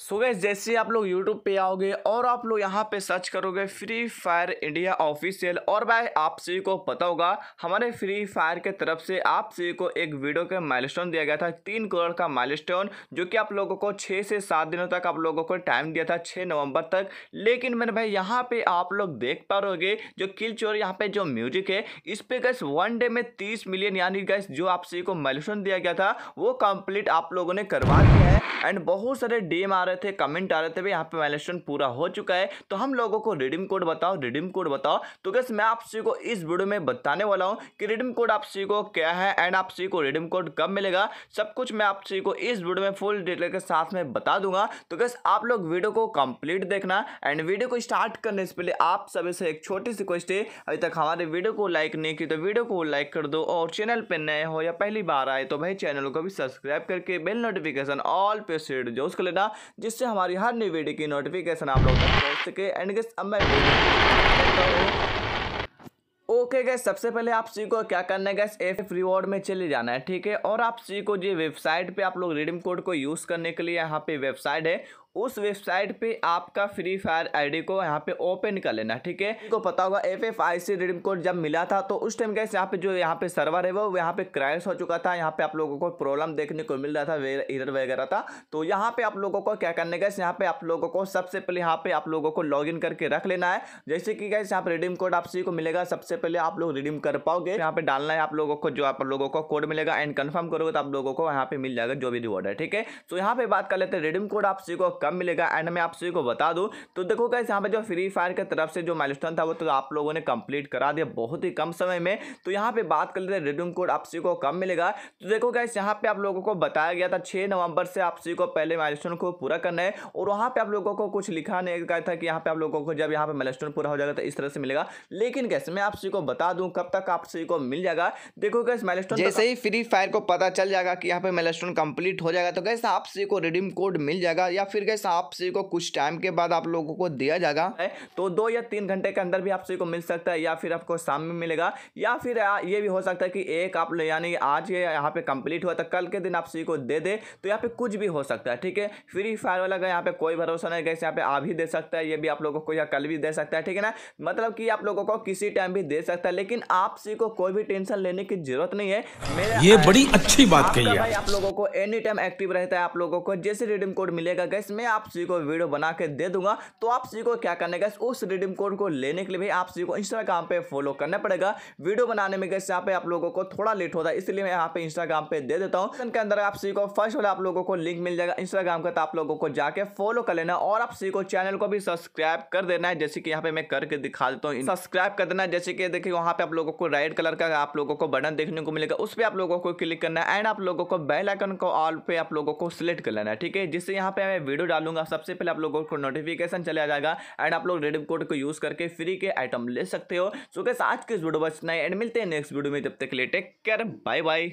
सो so gas जैसे आप लोग यूट्यूब पे आओगे और आप लोग यहाँ पे सर्च करोगे फ्री फायर इंडिया ऑफिशियल और भाई आप सभी को पता होगा हमारे फ्री फायर के तरफ से आप सभी को एक वीडियो का माइलस्टोन दिया गया था तीन करोड़ का माइलस्टोन जो कि आप लोगों को छः से सात दिनों तक आप लोगों को टाइम दिया था छः नवंबर तक लेकिन मैंने भाई यहाँ पर आप लोग देख पा रहे जो किल चोर यहाँ पर जो म्यूजिक है इस पर गैस वन डे में तीस मिलियन यानी गैस जो आप सभी को माइलस्टोन दिया गया था वो कंप्लीट आप लोगों ने करवा दिया है एंड बहुत सारे डी एम रहे थे कमेंट आ रहे थे भाई यहाँ पे माइलस्टोन पूरा हो चुका है तो हम लोगों को रिडीम कोड बताओ रिडीम कोड बताओ तो गैस मैं आप सभी को इस वीडियो में बताने वाला हूँ कि रिडीम कोड आप सभी को क्या है एंड आप सभी को रिडीम कोड कब मिलेगा सब कुछ मैं आप सभी को इस वीडियो में फुल डिटेल के साथ में बता दूंगा तो गैस आप लोग वीडियो को कंप्लीट देखना एंड वीडियो को स्टार्ट करने से पहले आप सभी से एक छोटी सी क्वेश्चन है अभी तक हमारे वीडियो को लाइक नहीं की तो वीडियो को लाइक कर दो और चैनल पर नए हो या पहली बार आए तो भाई चैनल को भी सब्सक्राइब करके बेल नोटिफिकेशन ऑल पे सेट जो उसको लेना जिससे हमारी हर न्यू वीडियो की नोटिफिकेशन आप लोग तक सके एंड अब मैं ओके गैस सबसे पहले आप सी को क्या करना है गैस एफ रिवॉर्ड में चले जाना है ठीक है और आप सी को जी वेबसाइट पे आप लोग रिडीम कोड को यूज़ करने के लिए यहाँ पे वेबसाइट है उस वेबसाइट पे आपका फ्री फायर आईडी को यहाँ पे ओपन कर लेना ठीक है तो पता होगा F F I C redeem code जब मिला था तो उस टाइम कैसे यहाँ पे जो यहाँ पे सर्वर है वो यहाँ पे क्रैश हो चुका था यहाँ पे आप लोगों को प्रॉब्लम देखने को मिल रहा था इधर वगैरह था तो यहाँ पे आप लोगों को क्या करने गए यहाँ पे आप लोगों को सबसे पहले यहाँ पे आप लोगों को लॉग इन करके रख लेना है जैसे कि कैसे यहाँ पे रिडीम कोड आप सी को मिलेगा सबसे पहले आप लोग रिडीम कर पाओगे यहाँ पे डालना है आप लोगों को जो आप लोगों को कोड मिलेगा एंड कन्फर्म करोगे तो आप लोगों को यहाँ पे मिल जाएगा जो भी रिवॉर्ड है ठीक है तो यहाँ पे बात कर लेते हैं रिडीम कोड आप सी को कब मिलेगा एंड मैं आप सभी को बता दूँ तो देखो कैसे यहाँ पर जो फ्री फायर की तरफ से जो माइलस्टोन था वो तो आप लोगों ने कंप्लीट करा दिया बहुत ही कम समय में तो यहाँ पर बात कर लेते हैं कोड आप सभी को कब मिलेगा तो देखो क्या यहाँ पे आप लोगों को बताया गया था छः नवंबर से आप सभी को पहले माइलस्टोन को पूरा करना है और वहाँ पर आप लोगों को कुछ लिखा नहीं गया था कि यहाँ पर आप लोगों को जब यहाँ पर माइलस्टोन पूरा हो जाएगा तो इस तरह से मिलेगा लेकिन कैसे मैं आप सभी को बता दूँ कब तक आप सभी को मिल जाएगा देखो गैस माइलस्टोन जैसे तो ही फ्री फायर को पता चल जाएगा कि यहाँ पे माइलस्टोन कंप्लीट हो जाएगा तो कैसे आप सभी को रिडीम कोड मिल जाएगा या फिर ठीक है आप सभी को कुछ टाइम के बाद आप लोगों को दिया जाएगा तो दो या तीन घंटे के अंदर भी आप सभी को मिल सकता है या फिर आपको शाम में मिलेगा या फिर ये भी हो सकता है कि एक आप यानी आज ये यहाँ पे कंप्लीट हुआ था तो कल के दिन आप सभी को दे दे तो यहाँ पे कुछ भी हो सकता है ठीक है फ्री फायर वाला का यहाँ पे कोई भरोसा नहीं कैसे यहाँ पे आप ही दे सकता है ये भी आप लोगों को या कल भी दे सकता है ठीक है ना मतलब कि आप लोगों को किसी टाइम भी दे सकता है लेकिन आप सभी को कोई भी टेंशन लेने की जरूरत नहीं है ये बड़ी अच्छी बात कही है आप लोगों को एनी टाइम एक्टिव रहता है आप लोगों को जैसे रिडीम कोड मिलेगा गैस मैं आप सभी को वीडियो बना के दे दूंगा तो आप सभी को क्या करने का उस रिडीम कोड को लेने के लिए भी आप सभी को इंस्टाग्राम पे फॉलो करना पड़ेगा वीडियो बनाने में कैसे यहाँ पे आप लोगों को थोड़ा लेट होता है इसलिए मैं यहाँ पे इंस्टाग्राम पे दे देता हूँ इनके अंदर आप सभी को फर्स्ट वाले आप लोगों को लिंक मिल जाएगा इंस्टाग्राम का तो आप लोगों को जाके फॉलो कर लेना और आप सभी को चैनल को भी सब्सक्राइब कर देना है जैसे कि यहाँ पे मैं करके दिखा देता हूँ सब्सक्राइब कर देना जैसे कि देखिए वहाँ पे आप लोगों को रेड कलर का आप लोगों को बटन देखने को मिलेगा उस पर आप लोगों को क्लिक करना है एंड आप लोगों को बेल आइकन को ऑल पे आप लोगों को सिलेक्ट कर लेना है ठीक है जिससे यहाँ पे हमें वीडियो डालूंगा सबसे पहले आप लोगों को नोटिफिकेशन चला जाएगा एंड आप लोग रेडिव कोड को यूज़ करके फ्री के आइटम ले सकते हो सो कैसे आज के इस वीडियो बचना है एंड मिलते हैं नेक्स्ट वीडियो में जब तक के लिए टेक केयर बाय बाय